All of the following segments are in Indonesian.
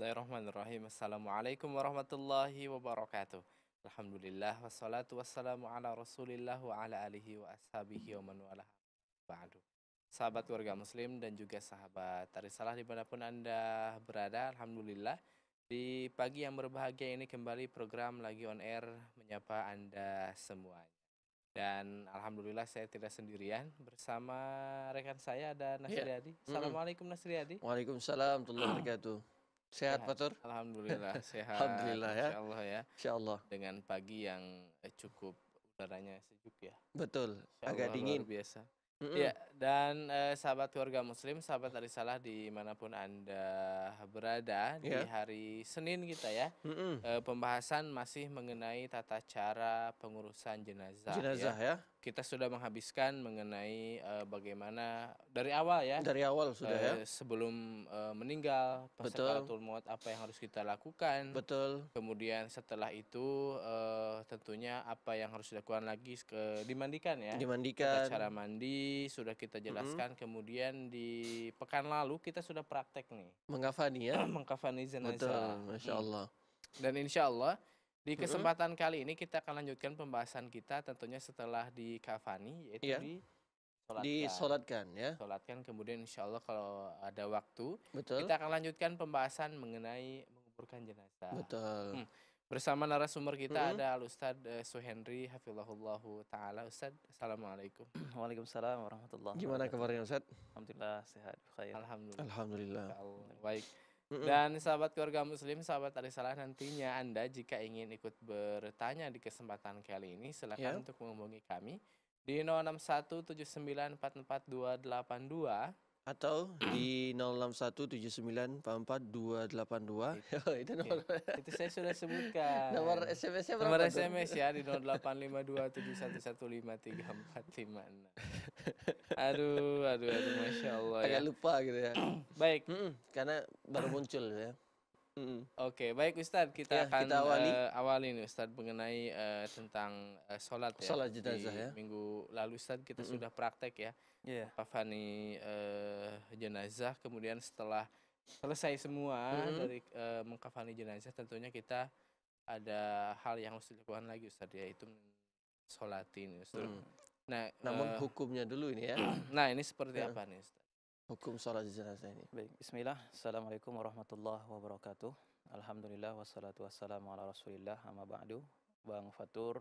Bismillahirrahmanirrahim. Assalamualaikum warahmatullahi wabarakatuh. Alhamdulillah wassalatu wassalamu ala Rasulillah wa ala alihi wa ashabihi wa man wala ba'du. Sahabat warga muslim dan juga sahabat Tari salah dimanapun Anda berada, Alhamdulillah di pagi yang berbahagia ini kembali program lagi on air menyapa Anda semuanya. Dan alhamdulillah saya tidak sendirian bersama rekan saya ada iya. Nasriyadi. yeah. Assalamualaikum Nasriyadi. Waalaikumsalam warahmatullahi wabarakatuh. Sehat, Pak Alhamdulillah sehat. Alhamdulillah ya. Insyaallah ya. Insyaallah. Dengan pagi yang eh, cukup udaranya sejuk ya. Betul. Insyaallah, agak dingin biasa. Mm mm Ya, dan eh, sahabat keluarga muslim, sahabat salah dimanapun Anda berada yeah. di ya. hari Senin kita ya. eh, pembahasan masih mengenai tata cara pengurusan jenazah. Jenazah ya. ya kita sudah menghabiskan mengenai uh, bagaimana dari awal ya dari awal sudah uh, ya eh, sebelum uh, meninggal betul maut apa yang harus kita lakukan betul kemudian setelah itu uh, tentunya apa yang harus dilakukan lagi ke dimandikan ya dimandikan kita cara mandi sudah kita jelaskan mm -hmm. kemudian di pekan lalu kita sudah praktek nih mengkafani ya mengkafani jenazah betul masya mm. Allah dan insya Allah di kesempatan mm-hmm. kali ini kita akan lanjutkan pembahasan kita tentunya setelah di kafani yaitu yeah. di sholatkan. disolatkan ya. Solatkan kemudian insya Allah kalau ada waktu Betul. kita akan lanjutkan pembahasan mengenai menguburkan jenazah. Betul. Hmm. Bersama narasumber kita hmm ada Al Ustad uh, Suhendri taala. Ustad, Assalamualaikum. Waalaikumsalam warahmatullahi. Gimana kabarnya Ustad? Alhamdulillah sehat, Alhamdulillah. Alhamdulillah. Baik mm Dan sahabat keluarga muslim, sahabat salah nantinya Anda jika ingin ikut bertanya di kesempatan kali ini silakan yeah. untuk menghubungi kami di 0617944282 atau di 0617944282 hmm. itu, nomor okay. itu saya sudah sebutkan nomor SMS-nya berapa nomor SMS ya di 085271153456 aduh aduh aduh masya Allah agak ya. lupa gitu ya baik karena baru muncul ya Mm -mm. Oke, okay, baik Ustadz, kita ya, akan kita awali. Uh, awali Ustadz mengenai uh, tentang uh, sholat ya. Sholat jenazah ya. Minggu lalu Ustadz kita mm -mm. sudah praktek ya. Yeah. Pafani uh, jenazah, kemudian setelah selesai semua mm -hmm. dari uh, mengkafani jenazah, tentunya kita ada hal yang harus dilakukan lagi Ustadz yaitu sholatin Ustadz. Mm. Nah, namun uh, hukumnya dulu ini ya. nah, ini seperti yeah. apa nih Ustadz? hukum salat jenazah ini? Baik, bismillah. Assalamualaikum warahmatullahi wabarakatuh. Alhamdulillah wassalatu wassalamu ala Rasulillah amma ba'du. Bang Fatur,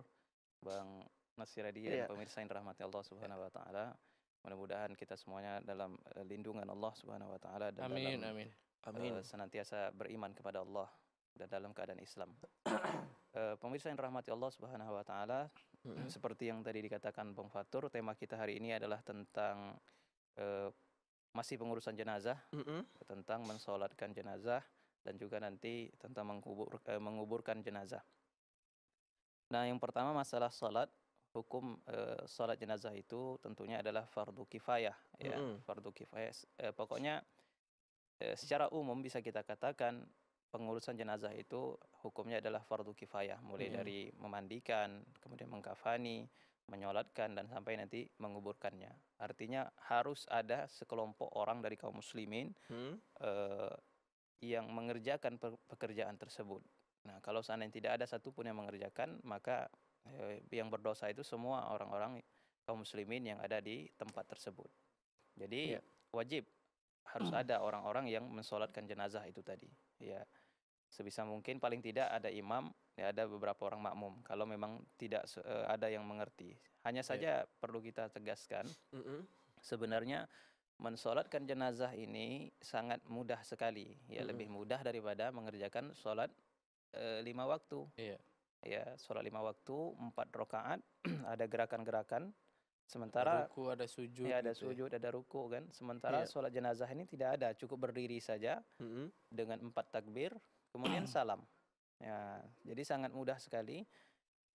Bang Nasir Adi yeah. ya. pemirsa yang rahmati Allah Subhanahu wa taala. Mudah-mudahan kita semuanya dalam eh, lindungan Allah Subhanahu wa taala dan amin, dalam amin. Amin. Uh, senantiasa beriman kepada Allah dan dalam keadaan Islam. uh, pemirsa yang rahmati Allah Subhanahu wa taala, seperti yang tadi dikatakan Bang Fatur, tema kita hari ini adalah tentang uh, masih pengurusan jenazah mm -hmm. tentang mensolatkan jenazah dan juga nanti tentang mengubur, eh, menguburkan jenazah. Nah, yang pertama masalah salat, hukum eh, salat jenazah itu tentunya adalah fardu kifayah mm -hmm. fardu kifayah. Eh, pokoknya eh, secara umum bisa kita katakan pengurusan jenazah itu hukumnya adalah fardu kifayah, mulai mm -hmm. dari memandikan, kemudian mengkafani, menyolatkan dan sampai nanti menguburkannya. Artinya harus ada sekelompok orang dari kaum muslimin hmm? Eh, yang mengerjakan pekerjaan tersebut. Nah, kalau seandainya tidak ada satupun yang mengerjakan, maka eh, yang berdosa itu semua orang-orang kaum muslimin yang ada di tempat tersebut. Jadi yeah. wajib harus ada orang-orang yang mensolatkan jenazah itu tadi. Ya, sebisa mungkin paling tidak ada imam ya ada beberapa orang makmum kalau memang tidak uh, ada yang mengerti hanya iya. saja yeah. perlu kita tegaskan mm -hmm. sebenarnya mensolatkan jenazah ini sangat mudah sekali ya mm -hmm. lebih mudah daripada mengerjakan solat uh, lima waktu yeah. ya solat lima waktu empat rakaat ada gerakan-gerakan sementara ada ruku ada sujud ya ada gitu ya? sujud ada ruku kan sementara yeah. solat jenazah ini tidak ada cukup berdiri saja mm -hmm. dengan empat takbir kemudian salam Ya, jadi sangat mudah sekali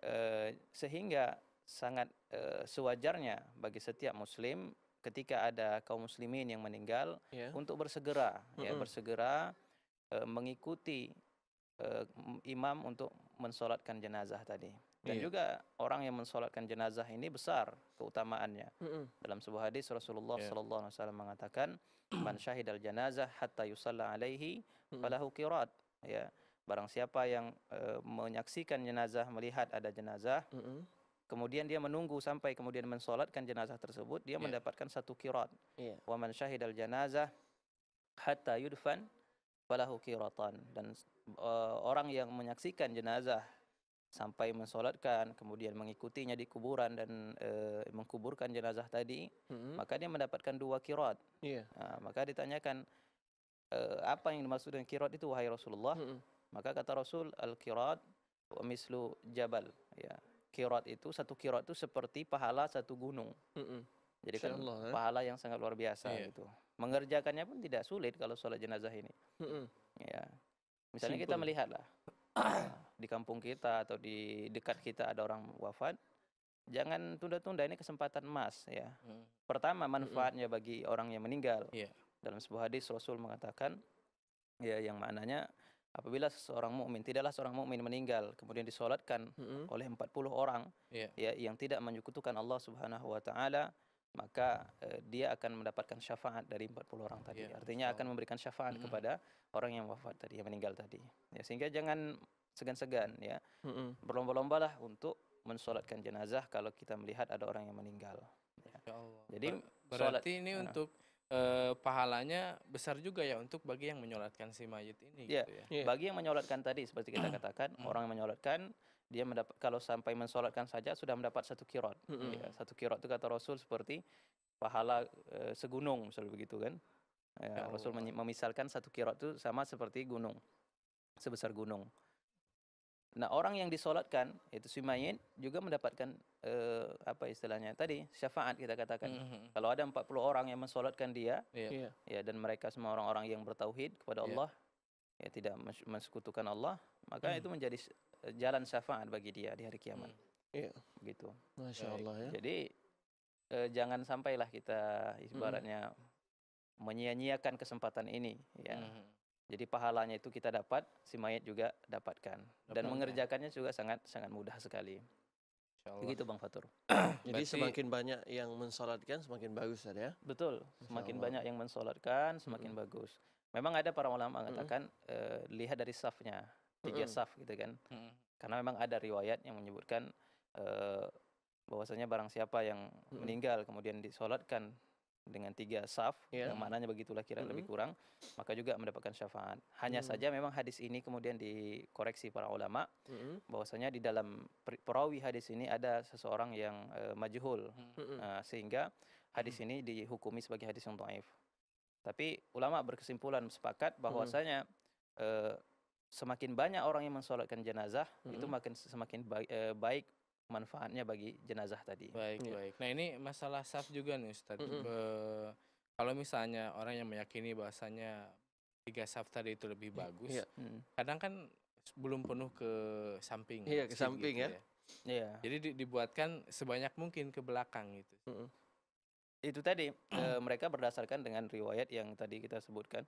eh, sehingga sangat eh, sewajarnya bagi setiap muslim ketika ada kaum muslimin yang meninggal yeah. untuk bersegera mm -hmm. ya bersegera eh, mengikuti eh, imam untuk mensolatkan jenazah tadi. Dan yeah. juga orang yang mensolatkan jenazah ini besar keutamaannya. Mm -hmm. Dalam sebuah hadis Rasulullah yeah. sallallahu alaihi wasallam mengatakan, "Man syahidal janazah hatta yusalla alaihi mm -hmm. falahu qirat." Ya. Barang siapa yang e, menyaksikan jenazah, melihat ada jenazah, mm -hmm. kemudian dia menunggu sampai kemudian mensolatkan jenazah tersebut, dia yeah. mendapatkan satu kirat. Yeah. Wa man al janazah hatta yudfan falahu kiratan. Dan e, orang yang menyaksikan jenazah sampai mensolatkan, kemudian mengikutinya di kuburan dan e, mengkuburkan jenazah tadi, mm -hmm. maka dia mendapatkan dua kirat. Yeah. Nah, maka ditanyakan, e, apa yang dimaksud dengan kirat itu, wahai Rasulullah? Mm -hmm maka kata Rasul al qirat wa mislu jabal ya. Kirat itu satu kirat itu seperti pahala satu gunung. Mm -mm. Jadi kan Allah, eh? Ya. pahala yang sangat luar biasa yeah. gitu. Mengerjakannya pun tidak sulit kalau sholat jenazah ini. Mm -mm. Ya. Misalnya Simple. kita melihatlah di kampung kita atau di dekat kita ada orang wafat, jangan tunda-tunda ini kesempatan emas ya. Mm. Pertama manfaatnya -mm. bagi orang yang meninggal. Yeah. Dalam sebuah hadis Rasul mengatakan ya yang maknanya apabila seorang mukmin tidaklah seorang mukmin meninggal kemudian disolatkan mm-hmm. oleh 40 orang yeah. ya yang tidak menyekutukan Allah Subhanahu wa taala maka uh, dia akan mendapatkan syafaat dari 40 orang tadi yeah, artinya akan memberikan syafaat mm-hmm. kepada orang yang wafat tadi yang meninggal tadi ya sehingga jangan segan-segan ya mm-hmm. berlomba-lombalah untuk mensolatkan jenazah kalau kita melihat ada orang yang meninggal ya. ya jadi Ber- berarti solat, ini uh, untuk eh, pahalanya besar juga ya untuk bagi yang menyolatkan si mayit ini. Ya, gitu ya. Yeah. bagi yang menyolatkan tadi seperti kita katakan hmm. orang yang menyolatkan dia mendapat kalau sampai mensolatkan saja sudah mendapat satu kirot. Mm ya, satu kirot itu kata Rasul seperti pahala eh, segunung misalnya begitu kan. ya, ya Rasul memisalkan satu kirot itu sama seperti gunung sebesar gunung. Nah, orang yang disolatkan itu si mayit juga mendapatkan eh, apa istilahnya tadi syafaat kita katakan. Mm -hmm. Kalau ada 40 orang yang mensolatkan dia, yeah. Iya. ya dan mereka semua orang-orang yang bertauhid kepada iya. Allah, yeah. ya tidak mensekutukan Allah, maka mm. itu menjadi eh, jalan syafaat bagi dia di hari kiamat. Mm. Yeah. Begitu. Masya Allah ya. Jadi eh, jangan sampailah kita mm-hmm. ibaratnya mm. menyia-nyiakan kesempatan ini ya. Mm -hmm. Jadi pahalanya itu kita dapat, si mayat juga dapatkan. Dan mengerjakannya juga sangat sangat mudah sekali. Begitu Bang Fatur. Jadi Berarti, semakin banyak yang mensolatkan semakin bagus ya. Betul, semakin banyak yang mensolatkan semakin -hmm. bagus. Memang ada para ulama mengatakan -hmm. eh, lihat dari safnya, tiga mm -hmm. saf gitu kan. -hmm. Karena memang ada riwayat yang menyebutkan eh, bahwasanya barang siapa yang meninggal kemudian disolatkan dengan tiga saf yeah. yang maknanya begitulah kira mm -hmm. lebih kurang maka juga mendapatkan syafaat hanya mm. saja memang hadis ini kemudian dikoreksi para ulama mm -hmm. bahwasanya di dalam perawi hadis ini ada seseorang yang uh, majhul mm -hmm. uh, sehingga hadis mm -hmm. ini dihukumi sebagai hadis yang dhaif tapi ulama berkesimpulan sepakat bahwasanya mm -hmm. uh, semakin banyak orang yang mensolatkan jenazah mm -hmm. itu makin semakin eh, baik, uh, baik manfaatnya bagi jenazah tadi. Baik, ya. baik. Nah, ini masalah saf juga nih Ustaz. Mm -hmm. kalau misalnya orang yang meyakini bahasanya tiga saf tadi itu lebih iya, bagus, Mm. kadang kan belum penuh ke samping. Iya, ke samping gitu ya. ya. Iya. Jadi dibuatkan sebanyak mungkin ke belakang gitu. Mm -hmm. Itu tadi e, mereka berdasarkan dengan riwayat yang tadi kita sebutkan.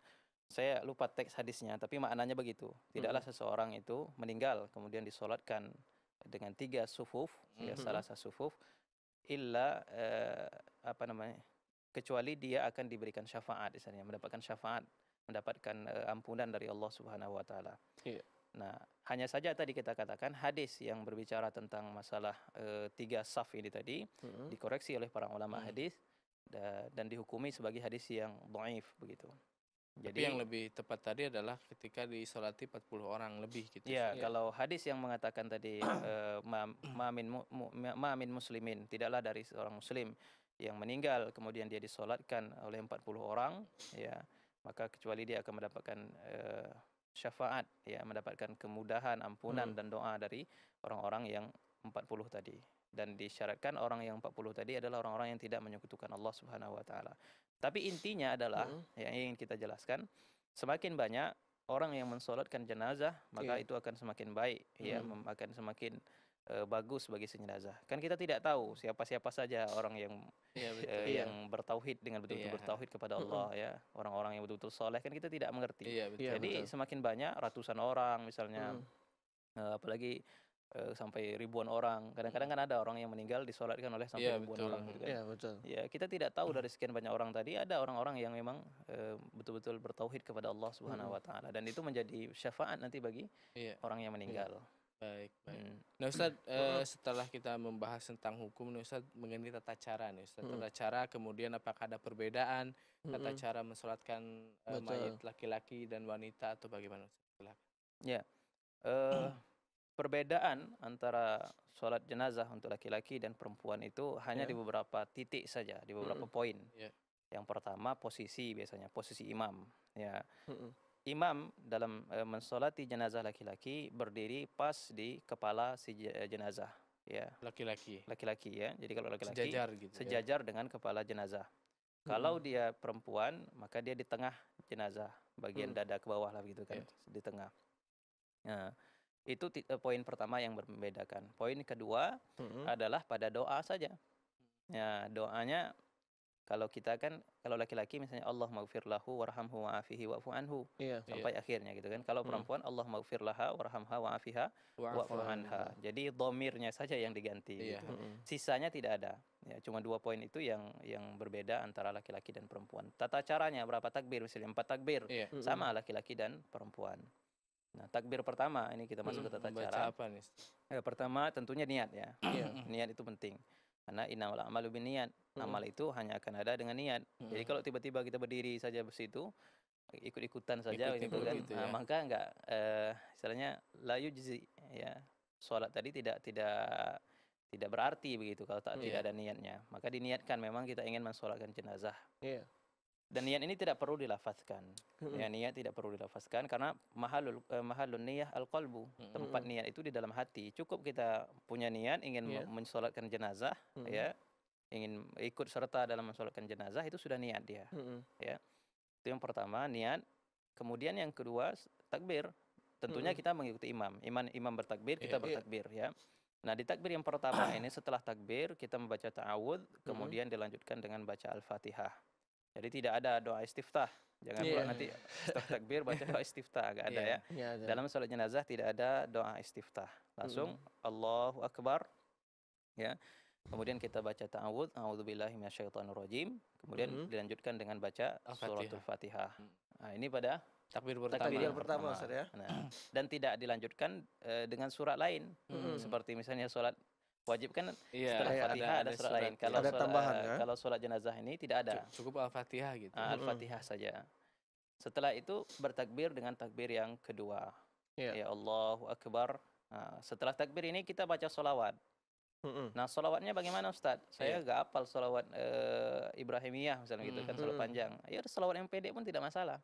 Saya lupa teks hadisnya, tapi maknanya begitu. Tidaklah seseorang itu meninggal kemudian disolatkan dengan tiga sufuf mm-hmm. ya mhm. sufuf illa uh, apa namanya kecuali dia akan diberikan syafaat misalnya mendapatkan syafaat mendapatkan uh, ampunan dari Allah Subhanahu wa taala. Yeah. Nah, hanya saja tadi kita katakan hadis yang berbicara tentang masalah uh, tiga saf ini tadi mm-hmm. dikoreksi oleh para ulama mm-hmm. hadis da, dan dihukumi sebagai hadis yang dhaif begitu. Jadi Tapi yang lebih tepat tadi adalah ketika disolati 40 orang lebih gitu. Iya, ya. kalau hadis yang mengatakan tadi eh, mamin ma mu, ma muslimin tidaklah dari seorang muslim yang meninggal kemudian dia disolatkan oleh 40 orang ya, maka kecuali dia akan mendapatkan uh, syafaat ya, mendapatkan kemudahan, ampunan hmm. dan doa dari orang-orang yang 40 tadi dan disyaratkan orang yang 40 tadi adalah orang-orang yang tidak menyekutukan Allah Subhanahu wa taala. Tapi intinya adalah hmm. yang ingin kita jelaskan, semakin banyak orang yang mensolatkan jenazah, maka iya. itu akan semakin baik, ya, hmm. ya, akan semakin uh, bagus bagi jenazah. Kan kita tidak tahu siapa-siapa saja orang yang yeah, Uh, yeah. yang bertauhid dengan betul-betul yeah. bertauhid kepada hmm. Allah, ya, orang-orang yang betul-betul soleh kan kita tidak mengerti. Yeah, betul. Jadi betul. semakin banyak ratusan orang misalnya, hmm. uh, apalagi Eh, sampai ribuan orang. Kadang-kadang kan ada orang yang meninggal disolatkan oleh sampai iya, ribuan betul. orang gitu kan. Iya, betul. Ya, kita tidak tahu dari sekian banyak orang tadi ada orang-orang yang memang eh, betul-betul bertauhid kepada Allah Subhanahu wa taala dan itu menjadi syafaat nanti bagi iya. orang yang meninggal. Iya. Baik, baik. Hmm. Nah Ustaz, uh, setelah kita membahas tentang hukum, nih Ustaz mengenai tata cara nih Ustaz. Tata mm. cara kemudian apakah ada perbedaan tata cara mensolatkan uh, mayat laki-laki dan wanita atau bagaimana Ustaz? Silakan. Ya. Eh perbedaan antara sholat jenazah untuk laki-laki dan perempuan itu hanya yeah. di beberapa titik saja, di beberapa mm -hmm. poin. Yeah. Yang pertama posisi biasanya posisi imam. Ya, mm -hmm. imam dalam e, mensolati jenazah laki-laki berdiri pas di kepala si eh, jenazah. Ya, laki-laki. Laki-laki ya. Jadi kalau laki-laki sejajar, gitu, ya. sejajar ya. dengan kepala jenazah. Kalau dia perempuan, maka dia di tengah jenazah, bagian mm. dada ke bawah lah gitu kan, yeah. di tengah. Nah, itu eh, poin pertama yang membedakan. Poin kedua hmm. adalah pada doa saja. Ya, doanya kalau kita kan kalau laki-laki misalnya Allah maghfirlahu warhamhu wa'afihi wa'fu anhu yeah. sampai yeah. akhirnya gitu kan. Kalau mm. perempuan hmm. Allah maghfirlaha warhamha wa'afiha wa'fu anha. Jadi domirnya saja yang diganti yeah. gitu. Hmm. Sisanya tidak ada. Ya, cuma dua poin itu yang yang berbeda antara laki-laki dan perempuan. Tata caranya berapa takbir misalnya empat takbir yeah. sama laki-laki dan perempuan. Nah, takbir pertama ini kita masuk ke hmm, tata cara. apa nih? Ya, pertama tentunya niat ya. Iya. niat itu penting. Karena innamal a'malu niat. Hmm. Amal itu hanya akan ada dengan niat. Hmm. Jadi kalau tiba-tiba kita berdiri saja di situ, ikut-ikutan saja Ikut -ikut gitu kan. Gitu, ya. nah, maka enggak eh istilahnya la yujzi ya. Salat tadi tidak tidak tidak berarti begitu kalau tak, yeah. tidak iya. ada niatnya. Maka diniatkan memang kita ingin mensolatkan jenazah. Yeah. Dan niat ini tidak perlu dilafazkan. Ya niat tidak perlu dilafazkan karena mahalul eh, mahalun niyah al-qalbu. Tempat niat itu di dalam hati. Cukup kita punya niat ingin yeah. Ya. mensolatkan jenazah -hmm. ya. Ingin ikut serta dalam mensolatkan jenazah itu sudah niat dia. -hmm. Ya. Itu yang pertama niat. Kemudian yang kedua takbir. Tentunya -hmm. kita mengikuti imam. Imam imam bertakbir, kita yeah, iya. bertakbir yeah. ya. Nah, di takbir yang pertama ini setelah takbir kita membaca ta'awud, kemudian -hmm. dilanjutkan dengan baca Al-Fatihah. Jadi tidak ada doa istiftah. Jangan yeah. nanti setelah takbir baca doa istiftah, enggak ada iya, ya. Yeah, ada. Dalam sholat jenazah tidak ada doa istiftah. Langsung mm. Allahu Akbar. Ya. Kemudian kita baca ta'awud, a'udzubillahi minasyaitonirrajim. Kemudian mm -hmm. dilanjutkan dengan baca suratul Fatihah. Nah, ini pada takbir pertama. Takbir yang pertama, pertama. ya. Nah, dan tidak dilanjutkan uh, dengan surat lain mm -hmm. seperti misalnya salat wajib kan yeah. setelah ya, Fatihah ada, ada, ada surat lain. Kalau iya. ada surat, uh, Kalau surat jenazah ini tidak ada. Cukup Al-Fatihah gitu. Uh, Al-Fatihah mm saja. Setelah itu bertakbir dengan takbir yang kedua. Yeah. Ya Allah Akbar. Uh, setelah takbir ini kita baca solawat. Nah solawatnya bagaimana Ustaz? Saya yeah. gak apal solawat uh, Ibrahimiyah misalnya gitu mm kan solawat panjang. Ya solawat yang pendek pun tidak masalah.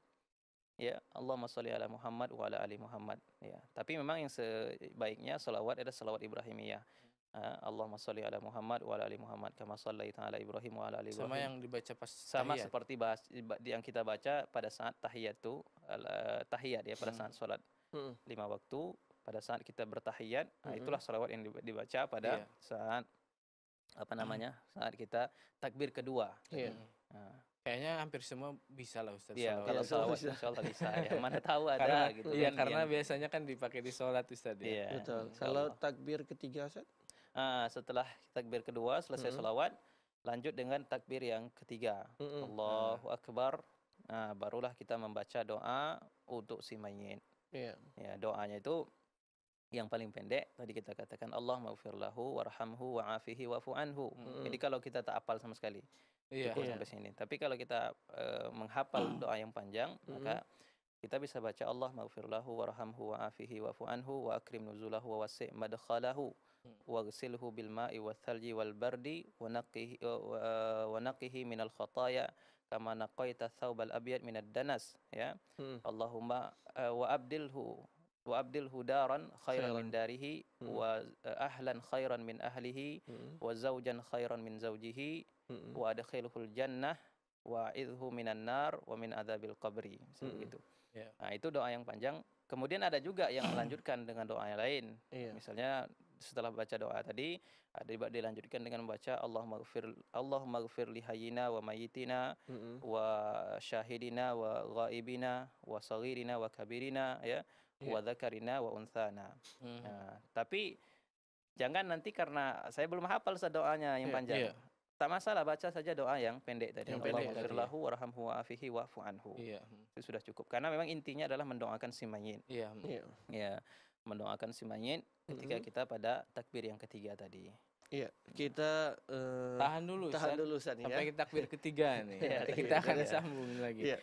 Ya Allahumma sholli ala Muhammad wa ala ali Muhammad. Ya tapi memang yang sebaiknya solawat adalah solawat Ibrahimiyah. Eh, Allahumma sholli ala Muhammad wa ala ali Muhammad kama shallaita ala Ibrahim wa ala ali Ibrahim. Sama yang dibaca pas sama seperti bahas, yang kita baca pada saat tahiyat itu eh, tahiyat ya pada hmm. saat sholat hmm. lima waktu pada saat kita bertahiyat nah, hmm. itulah sholawat yang dibaca pada iya. saat apa namanya saat kita takbir kedua. Iya. Nah. Kayaknya hampir semua bisa lah Ustaz. Iya, kalau iya, sholawat bisa. insya Allah bisa. Ya, mana tahu ada karena, gitu. Iya, kan, karena yang... biasanya kan dipakai di sholat Ustaz ya. Betul. Kalau takbir ketiga Ustaz? uh, setelah takbir kedua selesai mm-hmm. solawat lanjut dengan takbir yang ketiga mm-hmm. Allahu akbar nah, barulah kita membaca doa untuk si mayit yeah. ya doanya itu yang paling pendek tadi kita katakan Allah maufirlahu warhamhu wa'afihi wafu'anhu. mm-hmm. jadi kalau kita tak apal sama sekali yeah. cukup yeah. sampai sini tapi kalau kita uh, menghafal doa yang panjang mm-hmm. maka kita bisa baca Allah maufirlahu warhamhu wa'afihi wafu'anhu anhu wa akrim nuzulahu wa wasi' madkhalahu واغسله بالماء والثلج والبرد ونقه ونقه من الخطايا كما نقيت الثوب الابيض من الدنس يا اللهم وابدله وابدله دارا خيرا من داره واهلا خيرا من اهله وزوجا خيرا من زوجه وادخله الجنه واعذه من النار ومن عذاب القبر gitu. Nah, itu doa yang panjang. Kemudian ada juga yang melanjutkan dengan doa yang lain. Yeah. Misalnya setelah baca doa tadi ada dilanjutkan dengan membaca Allah maghfir Allah maghfir lihayina wa mayitina mm-hmm. wa syahidina wa ghaibina wa saghirina wa kabirina ya yeah. wa dzakarina wa unthana. Mm-hmm. Nah, tapi jangan nanti karena saya belum hafal doanya yang yeah, panjang. Yeah. Tak masalah baca saja doa yang pendek tadi. Allahummaghfirlahu iya. ya. warhamhu wa'afihi wa'fu anhu. Iya, hmm. Itu sudah cukup karena memang intinya adalah mendoakan si mayit. Iya. Hmm. Iya mendoakan si mayit ketika mm-hmm. kita pada takbir yang ketiga tadi. Iya, kita uh, tahan dulu, tahan dulu San, ya. sampai iya, kita takbir ketiga nih. ya, kita akan ya. sambung lagi. Ya.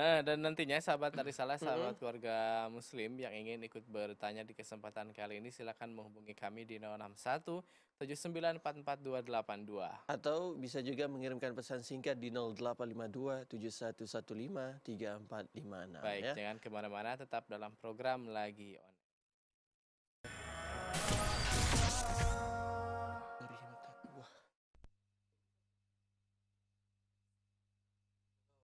Nah, dan nantinya sahabat dari salah sahabat mm-hmm. keluarga muslim yang ingin ikut bertanya di kesempatan kali ini silakan menghubungi kami di 061 79442282 atau bisa juga mengirimkan pesan singkat di 0852 7115 3456 Baik, ya. jangan kemana mana tetap dalam program lagi on